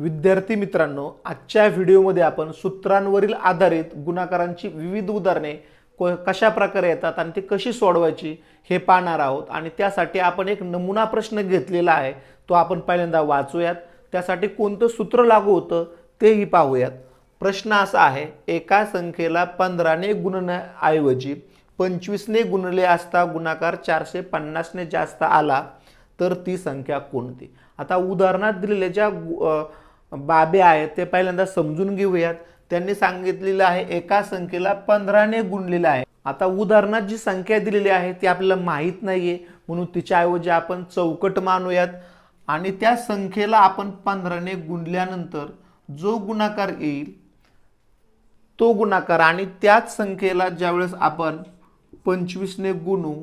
विद्यार्थी मित्रांनो आजच्या व्हिडिओमध्ये आपण सूत्रांवरील आधारित गुणाकारांची विविध उदाहरणे कशा प्रकारे येतात आणि ती कशी सोडवायची हे पाहणार आहोत आणि त्यासाठी आपण एक नमुना प्रश्न घेतलेला आहे तो आपण पहिल्यांदा वाचूयात त्यासाठी कोणतं सूत्र लागू होतं तेही पाहूयात प्रश्न असा आहे एका संख्येला पंधराने गुणण्याऐवजी पंचवीसने गुणले असता गुणाकार चारशे पन्नासने जास्त आला तर ती संख्या कोणती आता उदाहरणात दिलेल्या ज्या बाबे आहेत ते पहिल्यांदा समजून घेऊयात त्यांनी सांगितलेलं आहे एका संख्येला पंधराने गुणलेलं आहे आता उदाहरणात जी संख्या दिलेली आहे ती आपल्याला माहीत नाही आहे म्हणून तिच्याऐवजी आपण चौकट मानूयात आणि त्या संख्येला आपण पंधराने गुणल्यानंतर जो गुणाकार येईल तो गुणाकार आणि त्याच संख्येला ज्यावेळेस आपण पंचवीसने गुणू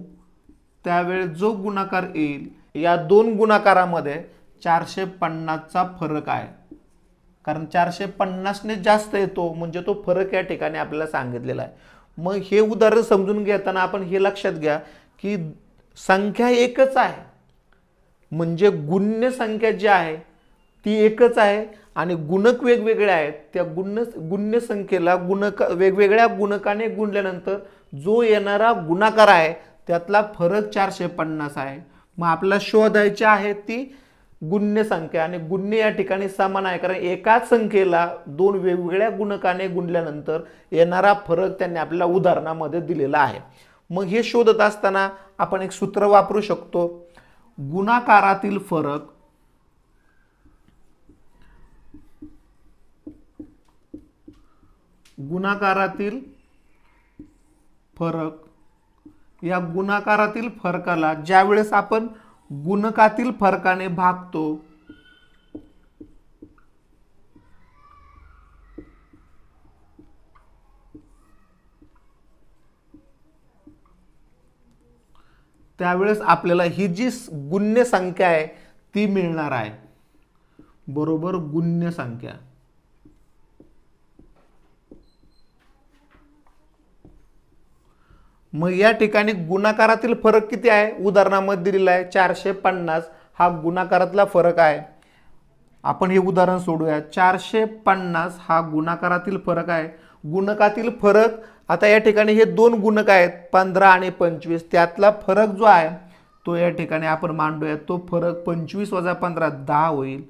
त्यावेळेस जो गुणाकार येईल या दोन गुणाकारामध्ये चारशे पन्नासचा फरक आहे कारण चारशे पन्नासने जास्त येतो म्हणजे तो फरक या ठिकाणी आपल्याला सांगितलेला आहे मग हे उदाहरण समजून घेताना आपण हे लक्षात घ्या की संख्या एकच आहे म्हणजे गुण्य संख्या जी आहे ती एकच आहे आणि गुणक वेगवेगळे आहेत त्या गुण गुण्य संख्येला गुणक वेगवेगळ्या गुणकाने गुणल्यानंतर जो येणारा गुणाकार आहे त्यातला फरक चारशे पन्नास आहे मग आपल्याला शोधायची आहे ती गुण्य संख्या आणि गुण्य या ठिकाणी समान आहे कारण एकाच संख्येला दोन वेगवेगळ्या गुणकाने गुणल्यानंतर येणारा फरक त्यांनी आपल्याला उदाहरणामध्ये दिलेला आहे मग हे शोधत असताना आपण एक सूत्र वापरू शकतो गुणाकारातील फरक गुणाकारातील फरक या गुणाकारातील फरकाला ज्यावेळेस आपण गुणकातील फरकाने भागतो त्यावेळेस आपल्याला ही जी गुण्य संख्या आहे ती मिळणार आहे बरोबर गुण्य संख्या मग या ठिकाणी गुणाकारातील फरक किती आहे उदाहरणामध्ये दिलेला आहे चारशे पन्नास हा गुणाकारातला फरक आहे आपण हे उदाहरण सोडूया चारशे पन्नास हा गुणाकारातील फरक आहे गुणकातील फरक आता या ठिकाणी हे दोन गुणक आहेत पंधरा आणि पंचवीस त्यातला फरक जो आहे तो या ठिकाणी आपण मांडूया तो फरक पंचवीस वजा पंधरा दहा होईल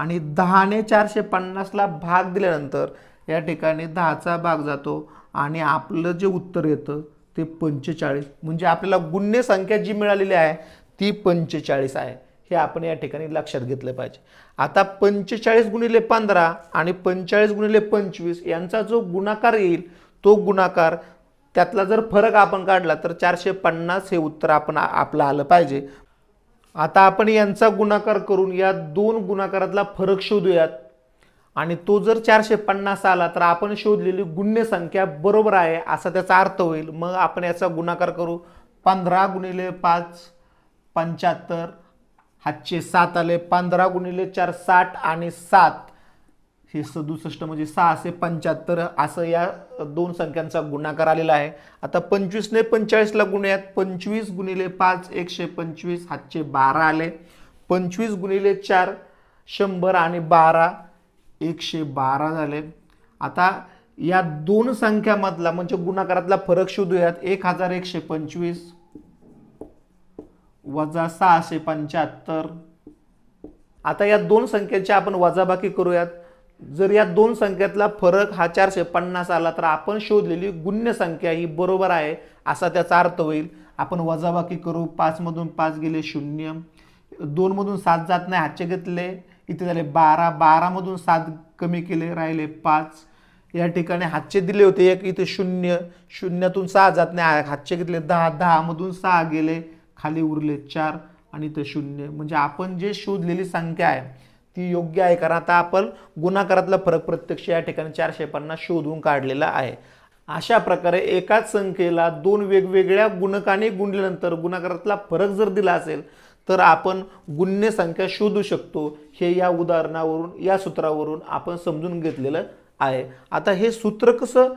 आणि दहाने चारशे पन्नासला भाग दिल्यानंतर या ठिकाणी दहाचा भाग जातो आणि आपलं जे उत्तर येतं ते पंचेचाळीस म्हणजे आपल्याला गुन्हे संख्या जी मिळालेली आहे ती पंचेचाळीस आहे हे आपण या ठिकाणी लक्षात घेतलं पाहिजे आता पंचेचाळीस गुणिले पंधरा आणि पंचेचाळीस गुणिले पंचवीस यांचा जो गुणाकार येईल तो गुणाकार त्यातला जर फरक आपण काढला तर चारशे पन्नास हे उत्तर आपण आपलं आलं पाहिजे आता आपण यांचा गुणाकार करून या दोन गुणाकारातला फरक शोधूयात आणि तो जर चारशे पन्नास आला तर आपण शोधलेली गुन्हे संख्या बरोबर आहे असा त्याचा अर्थ होईल मग आपण याचा गुणाकार करू पंधरा गुणिले पाच पंच्याहत्तर हातशे सात आले पंधरा गुणिले चार साठ आणि सात हे सदुसष्ट म्हणजे सहाशे पंच्याहत्तर असं या दोन संख्यांचा गुणाकार आलेला आहे आता पंचवीसने पंचेचाळीसला गुणयात पंचवीस गुणिले पाच एकशे पंचवीस हातचे बारा आले पंचवीस गुणिले चार शंभर आणि बारा एकशे बारा झाले आता या दोन संख्यामधला म्हणजे गुणाकारातला फरक शोधूयात एक हजार एकशे पंचवीस वजा सहाशे पंच्याहत्तर आता या दोन संख्येच्या आपण वजाबाकी करूयात जर या दोन संख्यातला फरक हा चारशे पन्नास आला तर आपण शोधलेली गुण्य संख्या ही बरोबर आहे असा त्याचा अर्थ होईल आपण वजाबाकी करू पाचमधून पाच गेले शून्य दोनमधून सात जात नाही हातचे घेतले इथे झाले बारा बारामधून सात कमी केले राहिले पाच या ठिकाणी हातचे दिले होते एक इथे शून्य शून्यातून सहा जात नाही हातचे घेतले दहा दहामधून सहा गेले खाली उरले चार आणि इथं शून्य म्हणजे आपण जे शोधलेली संख्या आहे ती योग्य आहे कारण आता आपण गुणाकारातला फरक प्रत्यक्ष या ठिकाणी चारशे पन्नास शोधून काढलेला आहे अशा प्रकारे एकाच संख्येला दोन वेगवेगळ्या गुणकाने गुणल्यानंतर गुणाकारातला फरक जर दिला असेल तर आपण गुन्हे संख्या शोधू शकतो हे या उदाहरणावरून या सूत्रावरून आपण समजून घेतलेलं आहे आता हे सूत्र कसं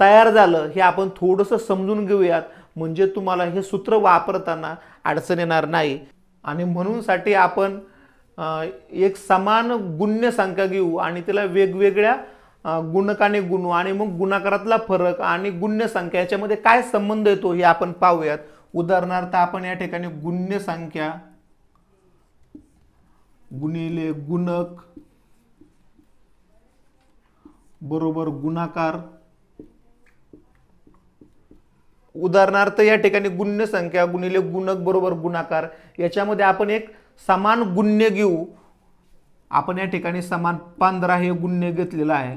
तयार झालं हे आपण थोडंसं समजून घेऊयात म्हणजे तुम्हाला हे सूत्र वापरताना अडचण येणार नाही आणि म्हणूनसाठी आपण एक समान गुण्य संख्या घेऊ आणि तिला वेगवेगळ्या गुणकाने गुणू आणि मग गुणाकारातला फरक आणि गुण्य संख्या याच्यामध्ये काय संबंध येतो हे आपण पाहूयात उदाहरणार्थ आपण या ठिकाणी गुण्य संख्या गुणिले गुणक बरोबर गुणाकार उदाहरणार्थ या ठिकाणी गुण्य संख्या गुणिले गुणक बरोबर गुणाकार याच्यामध्ये आपण एक समान गुण्य घेऊ आपण या ठिकाणी समान पंधरा हे गुण्य घेतलेलं आहे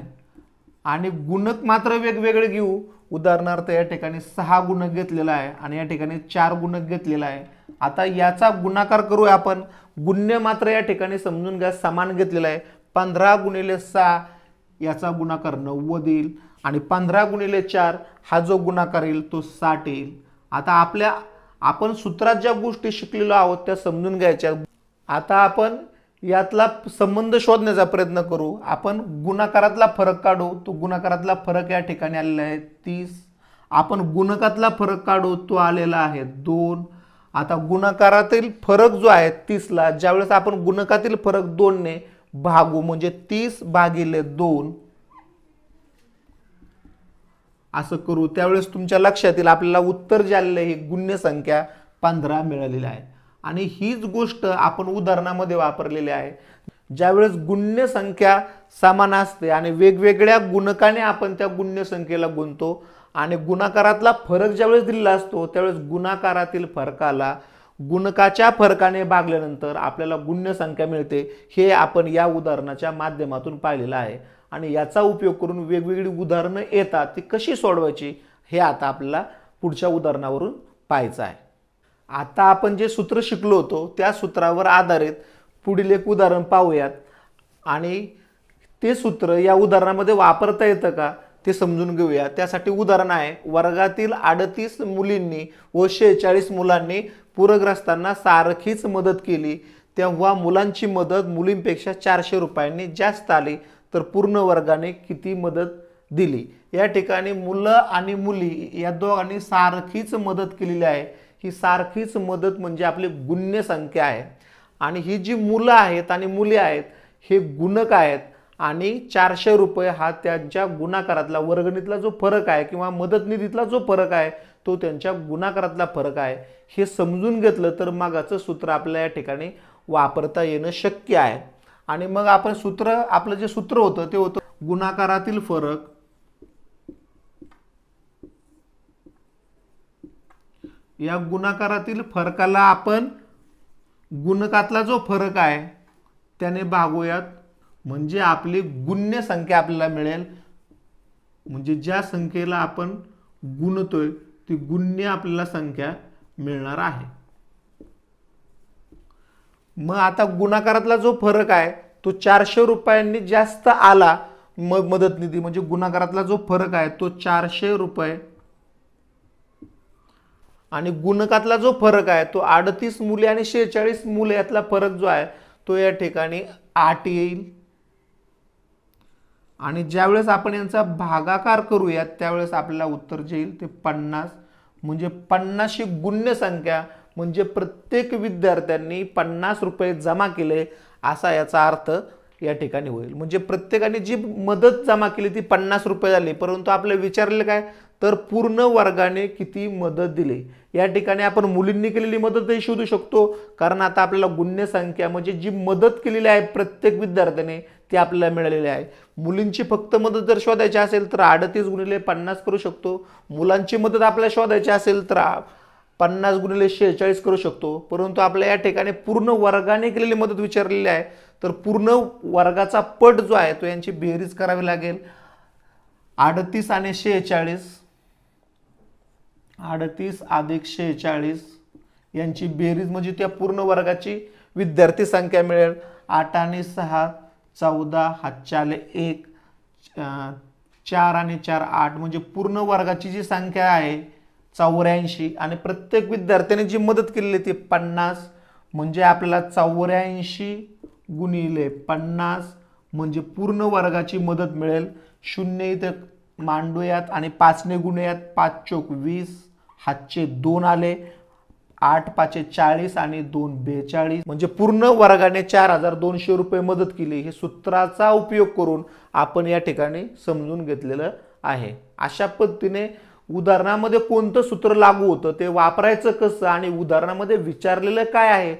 आणि गुणक मात्र वेगवेगळे घेऊ उदाहरणार्थ या ठिकाणी सहा गुणक घेतलेला आहे आणि या ठिकाणी चार गुणक घेतलेला आहे आता याचा गुणाकार करूया आपण गुण्य मात्र या ठिकाणी समजून घ्या समान घेतलेला आहे पंधरा गुणिले सहा याचा गुणाकार नव्वद येईल आणि पंधरा गुणिले चार हा जो गुणाकार येईल तो साठ येईल आता आपल्या आपण सूत्रात ज्या गोष्टी शिकलेलो आहोत त्या समजून घ्यायच्या आता आपण यातला संबंध शोधण्याचा प्रयत्न करू आपण गुणाकारातला फरक काढू तो गुणाकारातला फरक या ठिकाणी आलेला आहे तीस आपण गुणकातला फरक काढू तो आलेला आहे दोन आता गुणाकारातील फरक जो आहे तीसला ज्यावेळेस आपण गुणकातील फरक दोनने भागू म्हणजे तीस भागिले दोन असं करू त्यावेळेस तुमच्या लक्षात येईल आपल्याला उत्तर जे आलेलं ही गुण्य संख्या पंधरा मिळालेली आहे आणि हीच गोष्ट आपण उदाहरणामध्ये वापरलेली आहे ज्यावेळेस गुण्य संख्या समान असते आणि वेगवेगळ्या गुणकाने आपण त्या गुण्य संख्येला गुणतो आणि गुणाकारातला फरक ज्यावेळेस दिलेला असतो त्यावेळेस गुणाकारातील फरकाला गुणकाच्या फरकाने भागल्यानंतर आपल्याला गुण्य संख्या मिळते हे आपण या उदाहरणाच्या माध्यमातून पाहिलेलं आहे आणि याचा उपयोग करून वेगवेगळी उदाहरणं येतात ती कशी सोडवायची हे आता आपल्याला पुढच्या उदाहरणावरून पाहायचं आहे आता आपण जे सूत्र शिकलो होतो त्या सूत्रावर आधारित पुढील एक उदाहरण पाहूयात आणि ते सूत्र या उदाहरणामध्ये वापरता येतं का ते समजून घेऊया त्यासाठी उदाहरण आहे वर्गातील अडतीस मुलींनी व शेहेचाळीस मुलांनी पूरग्रस्तांना सारखीच मदत केली तेव्हा मुलांची मदत मुलींपेक्षा चारशे रुपयांनी जास्त आली तर पूर्ण वर्गाने किती मदत दिली या ठिकाणी मुलं आणि मुली या दोघांनी सारखीच मदत केलेली आहे ही सारखीच मदत म्हणजे आपली गुण्य संख्या आहे आणि ही जी मुलं आहेत आणि मुले आहेत हे गुणक आहेत आणि चारशे रुपये हा त्यांच्या गुणाकारातला वर्गणीतला जो फरक आहे किंवा मदत निधीतला जो फरक आहे तो त्यांच्या गुणाकारातला फरक आहे हे समजून घेतलं तर मागाचं सूत्र आपल्या या ठिकाणी वापरता येणं शक्य आहे आणि मग आपण सूत्र आपलं जे सूत्र होतं ते होतं गुणाकारातील फरक या गुणाकारातील फरकाला आपण गुणकातला जो फरक आहे त्याने भागूयात म्हणजे आपली गुण्य संख्या आपल्याला मिळेल म्हणजे ज्या संख्येला आपण गुणतोय ती गुण्य आपल्याला संख्या मिळणार आहे मग आता गुणाकारातला जो फरक आहे तो चारशे रुपयांनी जास्त आला मग मदत निधी म्हणजे गुणाकारातला जो फरक आहे तो चारशे रुपये आणि गुणकातला जो फरक आहे तो अडतीस मुले आणि शेहेचाळीस मुले यातला फरक जो आहे तो या ठिकाणी आठ येईल आणि ज्यावेळेस आपण यांचा भागाकार करूयात त्यावेळेस आपल्याला उत्तर जे येईल ते पन्नास म्हणजे पन्नासशी गुण्य संख्या म्हणजे प्रत्येक विद्यार्थ्यांनी पन्नास रुपये जमा केले असा याचा अर्थ या ठिकाणी होईल म्हणजे प्रत्येकाने जी मदत जमा केली ती पन्नास रुपये झाली परंतु आपल्याला विचारले काय तर पूर्ण वर्गाने किती मदत दिली या ठिकाणी आपण मुलींनी केलेली मदतही शोधू शकतो कारण आता आपल्याला गुन्हेसंख्या म्हणजे जी मदत केलेली आहे प्रत्येक विद्यार्थ्याने ती आपल्याला मिळालेली आहे मुलींची फक्त मदत जर शोधायची असेल तर अडतीस गुणिले पन्नास करू शकतो मुलांची मदत आपल्याला शोधायची असेल तर पन्नास गुणिले शेहेचाळीस करू शकतो परंतु आपल्या या ठिकाणी पूर्ण वर्गाने केलेली मदत विचारलेली आहे तर पूर्ण वर्गाचा पट जो आहे तो यांची बेरीज करावी लागेल अडतीस आणि शेहेचाळीस अडतीस अधिक शेहेचाळीस यांची बेरीज म्हणजे त्या पूर्ण वर्गाची विद्यार्थी संख्या मिळेल आठ आणि सहा चौदा हातचाले एक चार आणि चार आठ म्हणजे पूर्ण वर्गाची जी संख्या आहे चौऱ्याऐंशी आणि प्रत्येक विद्यार्थ्याने जी मदत केलेली ती पन्नास म्हणजे आपल्याला चौऱ्याऐंशी गुणिले पन्नास म्हणजे पूर्ण वर्गाची मदत मिळेल शून्य इथं मांडूयात आणि पाचने गुणूयात पाच चोक वीस हातचे दोन आले आठ पाचशे चाळीस आणि दोन बेचाळीस म्हणजे पूर्ण वर्गाने चार हजार दोनशे रुपये मदत केली हे सूत्राचा उपयोग करून आपण या ठिकाणी समजून घेतलेलं आहे अशा पद्धतीने उदाहरणामध्ये कोणतं सूत्र लागू होतं ते वापरायचं कसं आणि उदाहरणामध्ये विचारलेलं काय आहे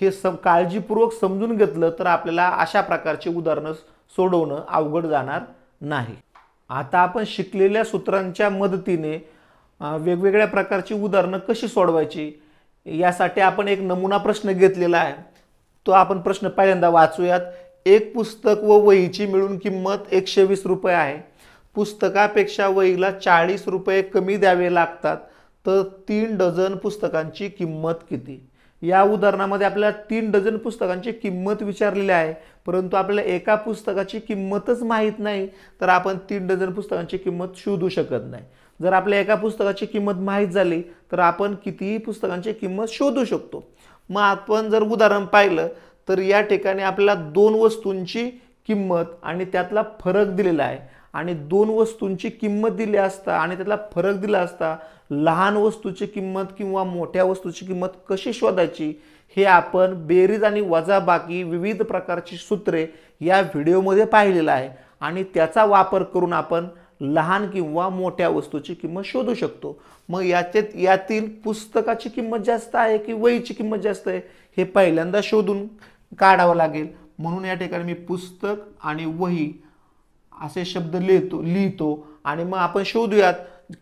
हे स काळजीपूर्वक समजून घेतलं तर आपल्याला अशा प्रकारचे उदाहरणं सोडवणं अवघड जाणार नाही आता आपण शिकलेल्या सूत्रांच्या मदतीने वेगवेगळ्या प्रकारची उदाहरणं कशी सोडवायची यासाठी आपण एक नमुना प्रश्न घेतलेला आहे तो आपण प्रश्न पहिल्यांदा वाचूयात एक पुस्तक व वहीची मिळून किंमत एकशे वीस रुपये आहे पुस्तकापेक्षा वहीला चाळीस रुपये कमी द्यावे लागतात तर तीन डझन पुस्तकांची किंमत किती या उदाहरणामध्ये आपल्याला तीन डझन पुस्तकांची किंमत विचारलेली आहे परंतु आपल्याला एका पुस्तकाची किंमतच माहीत नाही तर आपण तीन डझन पुस्तकांची किंमत शोधू शकत नाही जर आपल्या एका पुस्तकाची किंमत माहीत झाली तर आपण कितीही पुस्तकांची किंमत शोधू शकतो मग आपण जर उदाहरण पाहिलं तर या ठिकाणी आपल्याला दोन वस्तूंची किंमत आणि त्यातला फरक दिलेला आहे आणि दोन वस्तूंची किंमत दिली असता आणि त्यातला फरक दिला असता लहान वस्तूची किंमत किंवा मोठ्या वस्तूची किंमत कशी शोधायची हे आपण बेरीज आणि वजाबाकी विविध प्रकारची सूत्रे या व्हिडिओमध्ये पाहिलेलं आहे आणि त्याचा वापर करून आपण लहान किंवा मोठ्या वस्तूची किंमत शोधू शकतो मग याचे यातील पुस्तकाची किंमत जास्त आहे की वहीची किंमत जास्त आहे हे पहिल्यांदा शोधून काढावं लागेल म्हणून या ठिकाणी मी पुस्तक आणि वही असे शब्द लिहितो लिहितो आणि मग आपण शोधूयात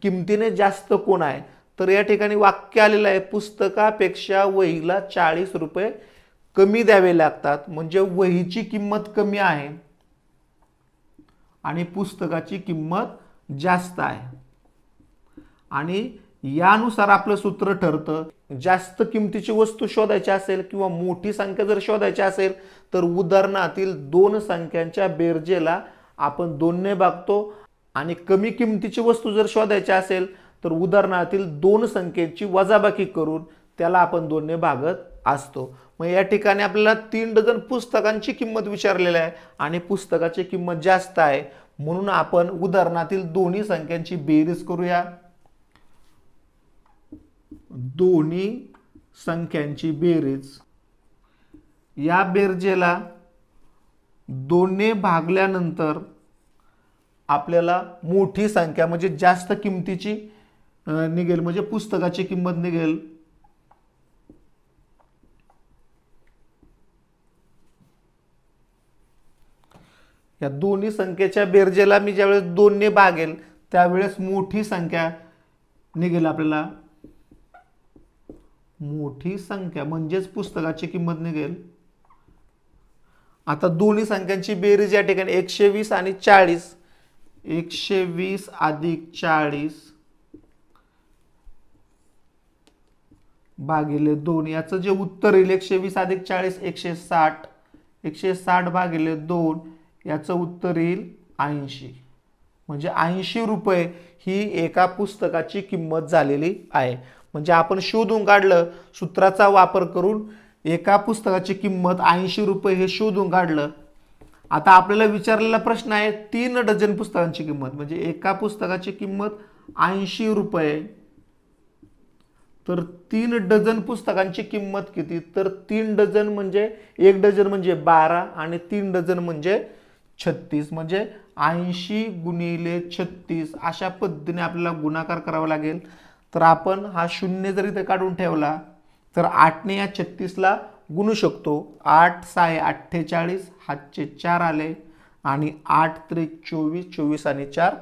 किमतीने जास्त कोण आहे तर या ठिकाणी वाक्य आलेलं आहे पुस्तकापेक्षा वहीला चाळीस रुपये कमी द्यावे लागतात म्हणजे वहीची किंमत कमी आहे आणि पुस्तकाची किंमत जास्त आहे आणि यानुसार आपलं सूत्र ठरतं जास्त किमतीची वस्तू शोधायची असेल किंवा मोठी संख्या जर शोधायची असेल तर उदाहरणातील दोन संख्यांच्या बेरजेला आपण दोनने भागतो आणि कमी किमतीची वस्तू जर शोधायची असेल तर उदाहरणातील दोन संख्येची वजाबाकी करून त्याला आपण दोनने भागत असतो मग या ठिकाणी आपल्याला तीन डझन पुस्तकांची किंमत विचारलेली आहे आणि पुस्तकाची किंमत जास्त आहे म्हणून आपण उदाहरणातील दोन्ही संख्यांची बेरीज करूया दोन्ही संख्यांची बेरीज या बेरजेला दोन्ही भागल्यानंतर आपल्याला मोठी संख्या म्हणजे जास्त किमतीची निघेल म्हणजे पुस्तकाची किंमत निघेल या दोन्ही संख्येच्या बेरजेला मी ज्यावेळेस दोनने भागेल त्यावेळेस मोठी संख्या निघेल आपल्याला मोठी संख्या म्हणजेच पुस्तकाची किंमत निघेल आता दोन्ही संख्यांची बेरीज या ठिकाणी एकशे वीस आणि चाळीस एकशे वीस अधिक चाळीस भागिले दोन याचं जे उत्तर येईल एकशे वीस अधिक चाळीस एकशे साठ एकशे साठ भागिले दोन याचं उत्तर येईल ऐंशी म्हणजे ऐंशी रुपये ही एका पुस्तकाची किंमत झालेली आहे म्हणजे आपण शोधून काढलं सूत्राचा वापर करून एका पुस्तकाची किंमत ऐंशी रुपये हे शोधून काढलं आता आपल्याला विचारलेला प्रश्न आहे तीन डझन पुस्तकांची किंमत म्हणजे एका पुस्तकाची किंमत ऐंशी रुपये तर तीन डझन पुस्तकांची किंमत किती तर तीन डझन म्हणजे एक डझन म्हणजे बारा आणि तीन डझन म्हणजे छत्तीस म्हणजे ऐंशी गुणिले छत्तीस अशा पद्धतीने आपल्याला गुणाकार करावा लागेल तर आपण हा शून्य जर इथे काढून ठेवला तर आठने या छत्तीसला गुणू शकतो आठ सहा अठ्ठेचाळीस हातचे चार आले आणि आठ त्रे चोवीस चोवीस आणि चार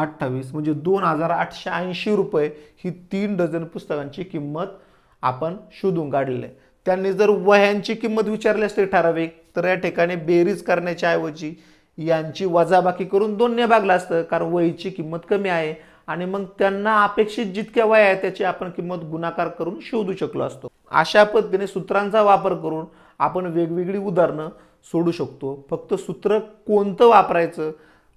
अठ्ठावीस म्हणजे दोन हजार आठशे ऐंशी रुपये ही तीन डझन पुस्तकांची किंमत आपण शोधून काढलेली आहे त्यांनी जर वह्यांची किंमत विचारली असते ठराविक तर या ठिकाणी बेरीज करण्याच्या ऐवजी यांची वजाबाकी करून दोन्ही भागला असतं कारण वहीची किंमत कमी आहे आणि मग त्यांना अपेक्षित जितक्या वय आहे त्याची आपण किंमत गुणाकार करून शोधू शकलो असतो अशा पद्धतीने सूत्रांचा वापर करून आपण वेगवेगळी उदाहरणं सोडू शकतो फक्त सूत्र कोणतं वापरायचं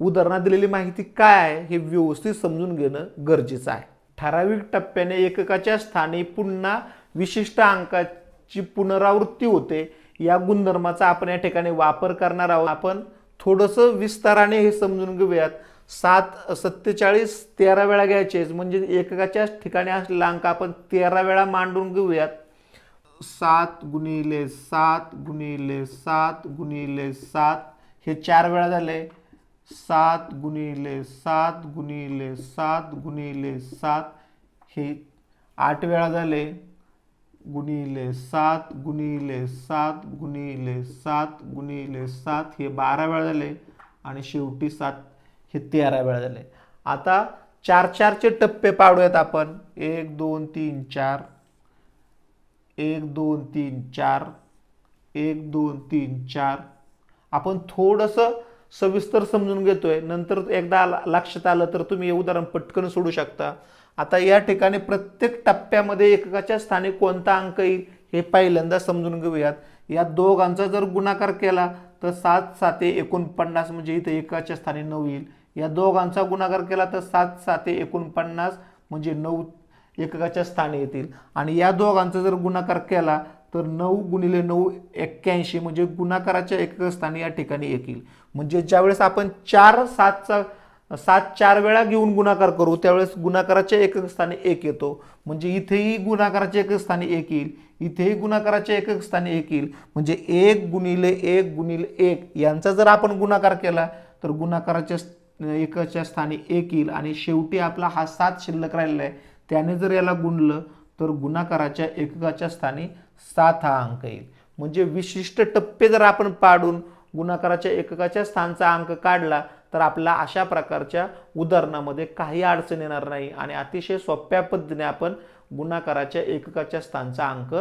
उदाहरणात दिलेली माहिती काय आहे हे व्यवस्थित समजून घेणं गरजेचं आहे ठराविक टप्प्याने एककाच्या स्थानी पुन्हा विशिष्ट अंकाची पुनरावृत्ती होते या गुणधर्माचा आपण या ठिकाणी वापर करणार आहोत आपण थोडंसं विस्ताराने हे समजून घेऊयात सात सत्तेचाळीस तेरा वेळा घ्यायचे म्हणजे एककाच्या ठिकाणी असलेला अंक आपण तेरा वेळा मांडून घेऊयात सात गुणिले सात गुणिले सात गुणिले सात हे चार वेळा झाले सात गुणिले सात गुणिले सात गुणिले सात हे आठ वेळा झाले गुणिले सात गुणिले सात गुणिले सात गुणिले सात हे बारा वेळा झाले आणि शेवटी सात हे तेरा वेळा झाले आता चार चारचे टप्पे पाडूयात आपण एक दोन तीन चार एक दोन तीन चार एक दोन तीन चार आपण थोडंसं सविस्तर समजून घेतोय नंतर एकदा लक्षात आलं तर तुम्ही हे उदाहरण पटकन सोडू शकता आता या ठिकाणी प्रत्येक टप्प्यामध्ये एककाच्या स्थानी कोणता अंक येईल हे पहिल्यांदा समजून घेऊयात या दोघांचा जर गुणाकार केला तर सात साते एकोणपन्नास म्हणजे इथे एकाच्या स्थानी नऊ येईल या दोघांचा गुणाकार केला तर सात साते एकोणपन्नास म्हणजे नऊ एककाच्या स्थानी येतील आणि या दोघांचा जर गुणाकार केला तर नऊ गुणिले नऊ एक्क्याऐंशी म्हणजे गुणाकाराच्या एकक स्थानी या ठिकाणी येईल म्हणजे ज्यावेळेस आपण चार सातचा सात चार वेळा घेऊन गुणाकार करू त्यावेळेस गुणाकाराच्या एकक स्थानी एक येतो म्हणजे इथेही गुणाकाराच्या एकक स्थानी एक येईल इथेही गुणाकाराच्या एकक स्थानी एक येईल म्हणजे एक गुणिले एक गुणिले एक यांचा जर आपण गुणाकार केला तर गुणाकाराच्या एकाच्या स्थानी एक येईल आणि शेवटी आपला हा सात शिल्लक राहिलेला आहे त्याने जर याला गुणलं तर गुणाकाराच्या एककाच्या स्थानी सात हा अंक येईल म्हणजे विशिष्ट टप्पे जर आपण पाडून गुणाकाराच्या एककाच्या स्थानचा अंक काढला तर आपल्या अशा प्रकारच्या उदाहरणामध्ये काही अडचण येणार नाही आणि अतिशय सोप्या पद्धतीने आपण गुणाकाराच्या एककाच्या स्थानचा अंक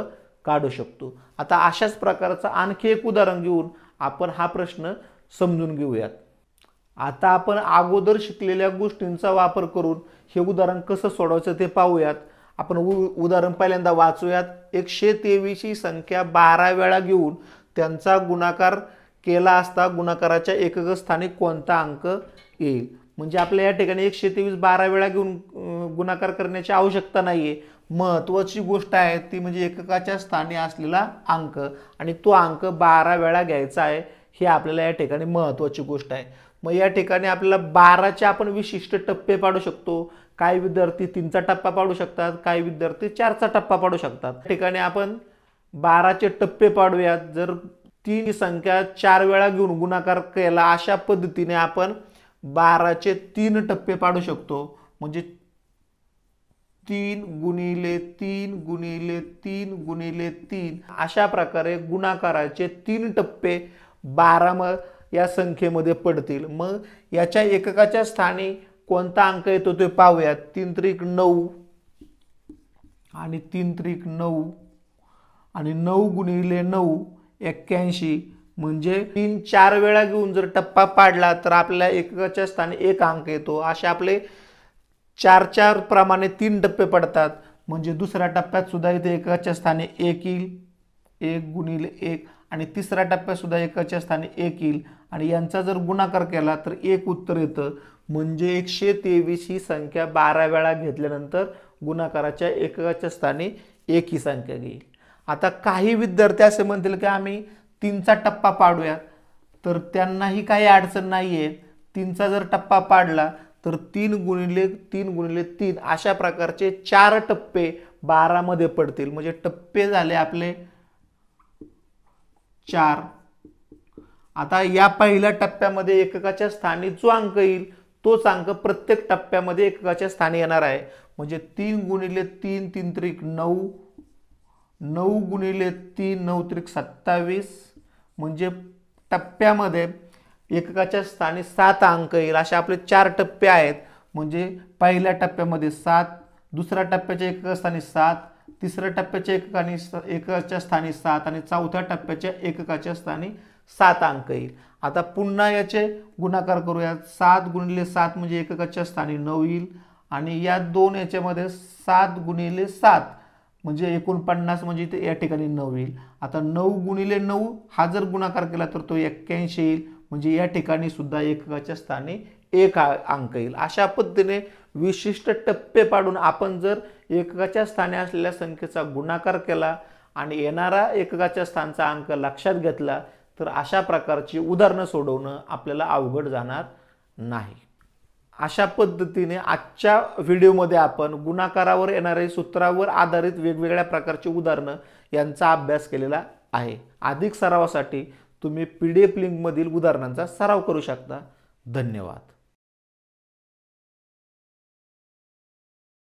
काढू शकतो आता अशाच प्रकारचं आणखी एक उदाहरण घेऊन आपण हा प्रश्न समजून घेऊयात आता आपण अगोदर शिकलेल्या गोष्टींचा वापर करून हे उदाहरण कसं सोडवायचं ते पाहूयात आपण उ उदाहरण पहिल्यांदा वाचूयात एकशे तेवीसची संख्या बारा वेळा घेऊन त्यांचा गुणाकार केला असता गुणाकाराच्या एकक स्थानी कोणता अंक येईल म्हणजे आपल्या या ठिकाणी एकशे तेवीस बारा वेळा घेऊन गुणाकार करण्याची आवश्यकता नाही आहे महत्त्वाची गोष्ट आहे ती म्हणजे एककाच्या स्थानी असलेला अंक आणि तो अंक बारा वेळा घ्यायचा आहे हे आपल्याला या ठिकाणी महत्त्वाची गोष्ट आहे मग या ठिकाणी आपल्याला बाराचे आपण विशिष्ट टप्पे पाडू शकतो काही विद्यार्थी तीनचा टप्पा पाडू शकतात काही विद्यार्थी चारचा टप्पा पाडू शकतात ठिकाणी आपण बाराचे टप्पे पाडूयात जर तीन संख्या चार वेळा घेऊन गुणाकार केला अशा पद्धतीने आपण बाराचे तीन टप्पे पाडू शकतो म्हणजे तीन गुणिले तीन गुणिले तीन गुणिले तीन अशा प्रकारे गुणाकाराचे तीन टप्पे बारा या संख्येमध्ये पडतील मग याच्या एककाच्या स्थानी कोणता अंक येतो ते पाहूयात तीन त्रिक नऊ आणि तीन त्रिक नऊ आणि नऊ गुणिले नऊ एक्क्याऐंशी म्हणजे तीन चार वेळा घेऊन जर टप्पा पाडला तर आपल्या एककाच्या स्थानी एक अंक येतो असे आपले चार चार प्रमाणे तीन टप्पे पडतात म्हणजे दुसऱ्या टप्प्यात सुद्धा इथे एकाच्या स्थानी एक येईल एक गुणिले एक आणि तिसऱ्या टप्प्यातसुद्धा एकाच्या स्थानी एक येईल आणि यांचा जर गुणाकार केला तर एक उत्तर येतं म्हणजे एकशे तेवीस ही संख्या बारा वेळा घेतल्यानंतर गुणाकाराच्या एकाच्या स्थानी एक ही संख्या घेईल आता काही विद्यार्थी असे म्हणतील की आम्ही तीनचा टप्पा पाडूया तर त्यांनाही काही अडचण नाही आहे तीनचा जर टप्पा पाडला तर तीन गुणिले तीन गुणिले तीन अशा प्रकारचे चार टप्पे बारामध्ये पडतील म्हणजे टप्पे झाले आपले चार आता या पहिल्या टप्प्यामध्ये एककाच्या स्थानी जो अंक येईल तोच अंक प्रत्येक टप्प्यामध्ये एककाच्या स्थानी येणार आहे म्हणजे तीन गुणिले तीन तीन त्रिक नऊ नऊ गुणिले तीन नऊ त्रिक सत्तावीस म्हणजे टप्प्यामध्ये एककाच्या स्थानी सात अंक येईल असे आपले चार टप्पे आहेत म्हणजे पहिल्या टप्प्यामध्ये सात दुसऱ्या टप्प्याच्या एककास्थानी सात तिसऱ्या टप्प्याच्या एककाने एकाच्या स्थानी सात आणि चौथ्या टप्प्याच्या एककाच्या स्थानी सात अंक येईल आता पुन्हा याचे गुणाकार करूयात सात गुणिले सात म्हणजे एककाच्या स्थानी नऊ येईल आणि या दोन याच्यामध्ये सात गुणिले सात म्हणजे एकोणपन्नास म्हणजे इथे या ठिकाणी नऊ येईल आता नऊ गुणिले नऊ हा जर गुणाकार केला तर तो एक्क्याऐंशी येईल म्हणजे या ठिकाणी सुद्धा एककाच्या स्थानी एक अंक येईल अशा पद्धतीने विशिष्ट टप्पे पाडून आपण जर एककाच्या स्थाने असलेल्या संख्येचा गुणाकार केला आणि येणारा एककाच्या स्थानचा अंक लक्षात घेतला तर अशा प्रकारची उदाहरणं सोडवणं आपल्याला अवघड जाणार नाही अशा पद्धतीने आजच्या व्हिडिओमध्ये आपण गुणाकारावर येणारे सूत्रावर आधारित वेगवेगळ्या प्रकारची उदाहरणं यांचा अभ्यास केलेला आहे अधिक सरावासाठी तुम्ही पी डी एफ लिंकमधील उदाहरणांचा सराव करू शकता धन्यवाद